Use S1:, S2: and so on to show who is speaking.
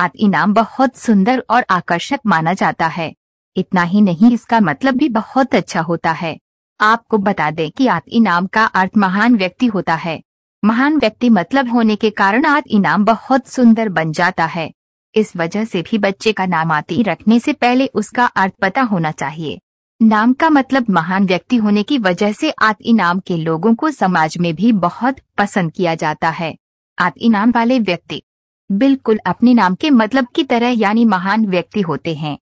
S1: आत इनाम बहुत सुंदर और आकर्षक माना जाता है इतना ही नहीं इसका मतलब भी बहुत अच्छा होता है आपको बता दें कि आत इनाम का अर्थ महान व्यक्ति होता है महान व्यक्ति मतलब होने के कारण आत इनाम बहुत सुंदर बन जाता है इस वजह से भी बच्चे का नाम आती रखने से पहले उसका अर्थ पता होना चाहिए नाम का मतलब महान व्यक्ति होने की वजह से आत इनाम के लोगों को समाज में भी बहुत पसंद किया जाता है आदि नाम वाले व्यक्ति बिल्कुल अपने नाम के मतलब की तरह यानी महान व्यक्ति होते हैं